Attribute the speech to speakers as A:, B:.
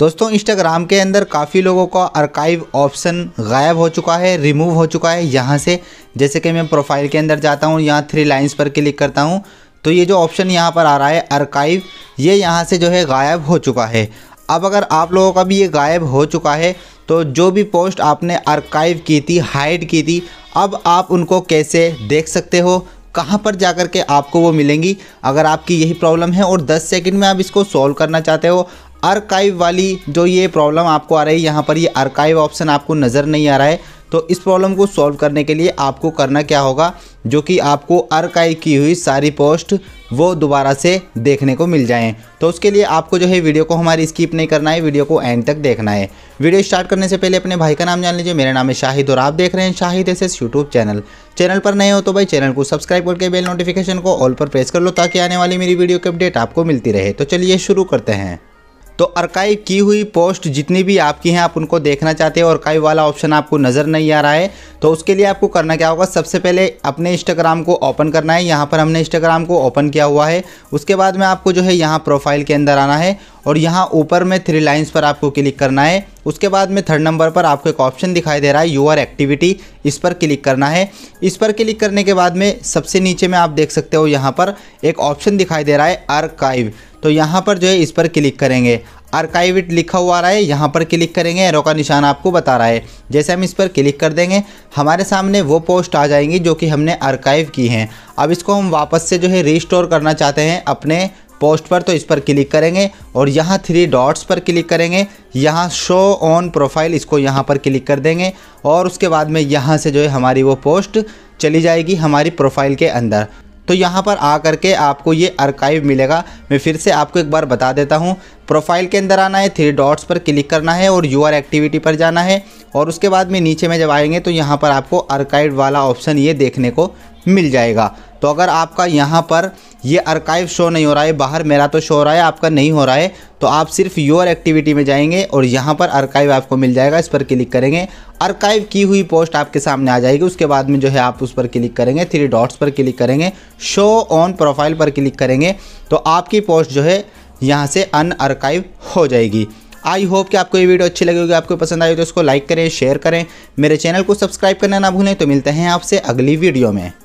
A: दोस्तों इंस्टाग्राम के अंदर काफ़ी लोगों का अर्काइव ऑप्शन गायब हो चुका है रिमूव हो चुका है यहाँ से जैसे कि मैं प्रोफाइल के अंदर जाता हूँ यहाँ थ्री लाइंस पर क्लिक करता हूँ तो ये जो ऑप्शन यहाँ पर आ रहा है अर्काइव ये यहाँ से जो है गायब हो चुका है अब अगर आप लोगों का भी ये गायब हो चुका है तो जो भी पोस्ट आपने अर्काइव की थी हाइड की थी अब आप उनको कैसे देख सकते हो कहाँ पर जाकर के आपको वो मिलेंगी अगर आपकी यही प्रॉब्लम है और 10 सेकंड में आप इसको सॉल्व करना चाहते हो आर्काइव वाली जो ये प्रॉब्लम आपको आ रही है यहाँ पर ये आर्काइव ऑप्शन आपको नज़र नहीं आ रहा है तो इस प्रॉब्लम को सॉल्व करने के लिए आपको करना क्या होगा जो कि आपको आर्काइव की हुई सारी पोस्ट वो दोबारा से देखने को मिल जाएं तो उसके लिए आपको जो है वीडियो को हमारी स्किप नहीं करना है वीडियो को एंड तक देखना है वीडियो स्टार्ट करने से पहले अपने भाई का नाम जान लीजिए मेरा नाम है शाहिद और आप देख रहे हैं Shahid S YouTube channel channel पर नए हो तो भाई चैनल को सब्सक्राइब करके बेल नोटिफिकेशन को ऑल पर प्रेस कर लो ताकि आने वाली मेरी वीडियो की अपडेट आपको मिलती रहे तो चलिए शुरू करते हैं तो अर्काइव की हुई पोस्ट जितनी भी आपकी हैं आप उनको देखना चाहते हो अर्काइव वाला ऑप्शन आपको नज़र नहीं आ रहा है तो उसके लिए आपको करना क्या होगा सबसे पहले अपने इंस्टाग्राम को ओपन करना है यहाँ पर हमने इंस्टाग्राम को ओपन किया हुआ है उसके बाद में आपको जो है यहाँ प्रोफाइल के अंदर आना है और यहाँ ऊपर में थ्री लाइन्स पर आपको क्लिक करना है उसके बाद में थर्ड नंबर पर आपको एक ऑप्शन दिखाई दे रहा है यूअर एक्टिविटी इस पर क्लिक करना है इस पर क्लिक करने के बाद में सबसे नीचे में आप देख सकते हो यहाँ पर एक ऑप्शन दिखाई दे रहा है आर्काइव तो यहाँ पर जो है इस पर क्लिक करेंगे आर्काइव लिखा हुआ आ रहा है यहाँ पर क्लिक करेंगे एरो का निशान आपको बता रहा है जैसे हम इस पर क्लिक कर देंगे हमारे सामने वो पोस्ट आ जाएंगी जो कि हमने आर्काइव की हैं अब इसको हम वापस से जो है रिस्टोर करना चाहते हैं अपने पोस्ट पर तो इस पर क्लिक करेंगे और यहाँ थ्री डॉट्स पर क्लिक करेंगे यहाँ शो ऑन प्रोफाइल इसको यहाँ पर क्लिक कर देंगे और उसके बाद में यहाँ से जो है हमारी वो पोस्ट चली जाएगी हमारी प्रोफाइल के अंदर तो यहाँ पर आ करके आपको ये अर्काइव मिलेगा मैं फिर से आपको एक बार बता देता हूँ प्रोफाइल के अंदर आना है थ्री डॉट्स पर क्लिक करना है और यू आर एक्टिविटी पर जाना है और उसके बाद में नीचे में जब आएंगे तो यहाँ पर आपको अर्काइव वाला ऑप्शन ये देखने को मिल जाएगा तो अगर आपका यहाँ पर ये आर्काइव शो नहीं हो रहा है बाहर मेरा तो शो हो रहा है आपका नहीं हो रहा है तो आप सिर्फ योर एक्टिविटी में जाएंगे और यहाँ पर आर्काइव आपको मिल जाएगा इस पर क्लिक करेंगे आर्काइव की हुई पोस्ट आपके सामने आ जाएगी उसके बाद में जो है आप उस पर क्लिक करेंगे थ्री डॉट्स पर क्लिक करेंगे शो ऑन प्रोफाइल पर क्लिक करेंगे तो आपकी पोस्ट जो है यहाँ से अन आर्काइव हो जाएगी आई होप कि आपको ये वीडियो अच्छी लगी होगी आपको पसंद आई तो इसको लाइक करें शेयर करें मेरे चैनल को सब्सक्राइब करना ना भूलें तो मिलते हैं आपसे अगली वीडियो में